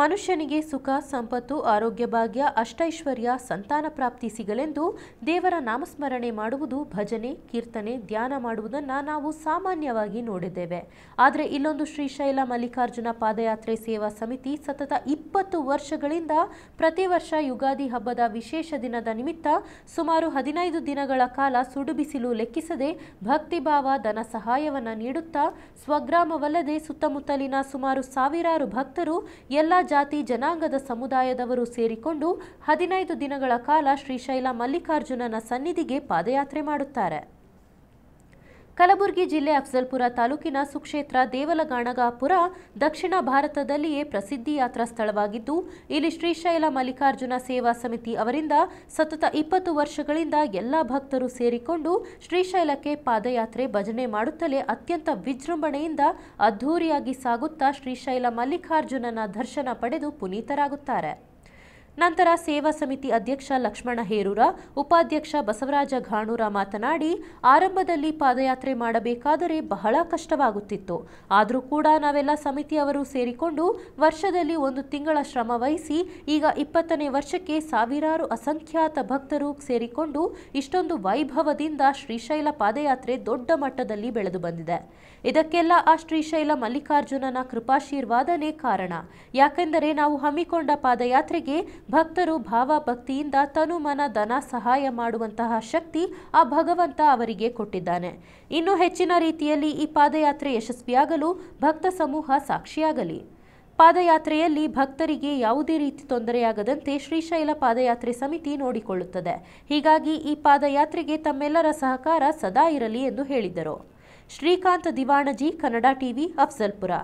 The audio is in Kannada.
ಮನುಷ್ಯನಿಗೆ ಸುಖ ಸಂಪತ್ತು ಆರೋಗ್ಯ ಭಾಗ್ಯ ಅಷ್ಟೈಶ್ವರ್ಯ ಸಂತಾನ ಪ್ರಾಪ್ತಿ ಸಿಗಲೆಂದು ದೇವರ ನಾಮಸ್ಮರಣೆ ಮಾಡುವುದು ಭಜನೆ ಕೀರ್ತನೆ ಧ್ಯಾನ ಮಾಡುವುದನ್ನು ನಾವು ಸಾಮಾನ್ಯವಾಗಿ ನೋಡಿದ್ದೇವೆ ಆದರೆ ಇಲ್ಲೊಂದು ಶ್ರೀಶೈಲ ಮಲ್ಲಿಕಾರ್ಜುನ ಪಾದಯಾತ್ರೆ ಸೇವಾ ಸಮಿತಿ ಸತತ ಇಪ್ಪತ್ತು ವರ್ಷಗಳಿಂದ ಪ್ರತಿ ವರ್ಷ ಯುಗಾದಿ ಹಬ್ಬದ ವಿಶೇಷ ದಿನದ ನಿಮಿತ್ತ ಸುಮಾರು ಹದಿನೈದು ದಿನಗಳ ಕಾಲ ಸುಡುಬಿಸಿಲು ಲೆಕ್ಕಿಸದೆ ಭಕ್ತಿಭಾವ ಧನ ಸಹಾಯವನ್ನು ನೀಡುತ್ತಾ ಸ್ವಗ್ರಾಮವಲ್ಲದೆ ಸುತ್ತಮುತ್ತಲಿನ ಸುಮಾರು ಸಾವಿರಾರು ಭಕ್ತರು ಎಲ್ಲ ಜಾತಿ ಜನಾಂಗದ ಸಮುದಾಯದವರು ಸೇರಿಕೊಂಡು ಹದಿನೈದು ದಿನಗಳ ಕಾಲ ಶ್ರೀಶೈಲ ಮಲ್ಲಿಕಾರ್ಜುನನ ಸನ್ನಿಧಿಗೆ ಪಾದಯಾತ್ರೆ ಮಾಡುತ್ತಾರೆ ಕಲಬುರಗಿ ಜಿಲ್ಲೆ ಅಫ್ಜಲ್ಪುರ ತಾಲೂಕಿನ ಸುಕ್ಷೇತ್ರ ದೇವಲಗಾಣಗಾಪುರ ದಕ್ಷಿಣ ಭಾರತದಲ್ಲಿಯೇ ಪ್ರಸಿದ್ಧಿ ಯಾತ್ರಾ ಸ್ಥಳವಾಗಿದ್ದು ಇಲ್ಲಿ ಶ್ರೀಶೈಲ ಮಲ್ಲಿಕಾರ್ಜುನ ಸೇವಾ ಸಮಿತಿ ಅವರಿಂದ ಸತತ ಇಪ್ಪತ್ತು ವರ್ಷಗಳಿಂದ ಎಲ್ಲ ಭಕ್ತರು ಸೇರಿಕೊಂಡು ಶ್ರೀಶೈಲಕ್ಕೆ ಪಾದಯಾತ್ರೆ ಭಜನೆ ಮಾಡುತ್ತಲೇ ಅತ್ಯಂತ ವಿಜೃಂಭಣೆಯಿಂದ ಅದ್ಧೂರಿಯಾಗಿ ಸಾಗುತ್ತಾ ಶ್ರೀಶೈಲ ಮಲ್ಲಿಕಾರ್ಜುನನ ದರ್ಶನ ಪಡೆದು ಪುನೀತರಾಗುತ್ತಾರೆ ನಂತರ ಸೇವಾ ಸಮಿತಿ ಅಧ್ಯಕ್ಷ ಲಕ್ಷ್ಮಣ ಹೇರೂರ ಉಪಾಧ್ಯಕ್ಷ ಬಸವರಾಜ ಘಾಣೂರ ಮಾತನಾಡಿ ಆರಂಭದಲ್ಲಿ ಪಾದಯಾತ್ರೆ ಮಾಡಬೇಕಾದರೆ ಬಹಳ ಕಷ್ಟವಾಗುತ್ತಿತ್ತು ಆದರೂ ಕೂಡ ನಾವೆಲ್ಲ ಸಮಿತಿಯವರು ಸೇರಿಕೊಂಡು ವರ್ಷದಲ್ಲಿ ಒಂದು ತಿಂಗಳ ಶ್ರಮ ವಹಿಸಿ ಈಗ ಇಪ್ಪತ್ತನೇ ವರ್ಷಕ್ಕೆ ಸಾವಿರಾರು ಅಸಂಖ್ಯಾತ ಭಕ್ತರು ಸೇರಿಕೊಂಡು ಇಷ್ಟೊಂದು ವೈಭವದಿಂದ ಶ್ರೀಶೈಲ ಪಾದಯಾತ್ರೆ ದೊಡ್ಡ ಮಟ್ಟದಲ್ಲಿ ಬೆಳೆದು ಬಂದಿದೆ ಇದಕ್ಕೆಲ್ಲ ಆ ಶ್ರೀಶೈಲ ಮಲ್ಲಿಕಾರ್ಜುನನ ಕೃಪಾಶೀರ್ವಾದನೇ ಕಾರಣ ಯಾಕೆಂದರೆ ನಾವು ಹಮ್ಮಿಕೊಂಡ ಪಾದಯಾತ್ರೆಗೆ ಭಕ್ತರು ಭಾವ ಭಕ್ತಿಯಿಂದ ತನುಮನ ಧನ ಸಹಾಯ ಮಾಡುವಂತಹ ಶಕ್ತಿ ಆ ಭಗವಂತ ಅವರಿಗೆ ಕೊಟ್ಟಿದ್ದಾನೆ ಇನ್ನು ಹೆಚ್ಚಿನ ರೀತಿಯಲ್ಲಿ ಈ ಪಾದಯಾತ್ರೆ ಯಶಸ್ವಿಯಾಗಲು ಭಕ್ತ ಸಮೂಹ ಸಾಕ್ಷಿಯಾಗಲಿ ಪಾದಯಾತ್ರೆಯಲ್ಲಿ ಭಕ್ತರಿಗೆ ಯಾವುದೇ ರೀತಿ ತೊಂದರೆಯಾಗದಂತೆ ಶ್ರೀಶೈಲ ಪಾದಯಾತ್ರೆ ಸಮಿತಿ ನೋಡಿಕೊಳ್ಳುತ್ತದೆ ಹೀಗಾಗಿ ಈ ಪಾದಯಾತ್ರೆಗೆ ತಮ್ಮೆಲ್ಲರ ಸಹಕಾರ ಸದಾ ಇರಲಿ ಎಂದು ಹೇಳಿದರು ಶ್ರೀಕಾಂತ್ ದಿವಾಣಜಿ ಕನ್ನಡ ಟಿವಿ ಅಫ್ಜಲ್ಪುರ